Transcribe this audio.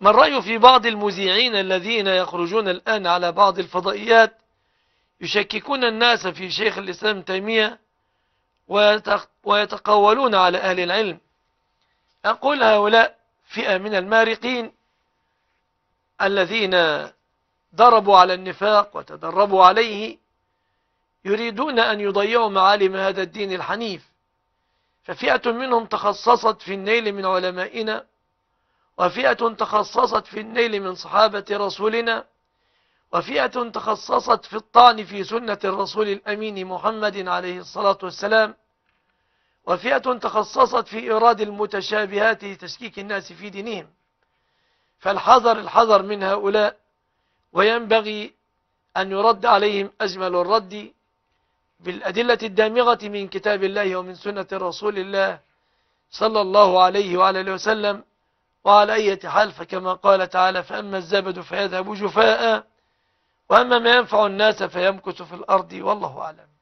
ما الرأي في بعض المذيعين الذين يخرجون الآن على بعض الفضائيات يشككون الناس في شيخ الإسلام تيمية ويتقولون على أهل العلم أقول هؤلاء فئة من المارقين الذين ضربوا على النفاق وتدربوا عليه يريدون أن يضيعوا معالم هذا الدين الحنيف ففئة منهم تخصصت في النيل من علمائنا وفئة تخصصت في النيل من صحابة رسولنا وفئة تخصصت في الطعن في سنة الرسول الأمين محمد عليه الصلاة والسلام وفئة تخصصت في إيراد المتشابهات لتشكيك الناس في دينهم فالحذر الحذر من هؤلاء وينبغي أن يرد عليهم أجمل الرد بالأدلة الدامغة من كتاب الله ومن سنة رسول الله صلى الله عليه وعلى وسلم وعلى أي حال فكما قال تعالى فأما الزبد فيذهب جفاء وأما ما ينفع الناس فيمكث في الأرض والله أعلم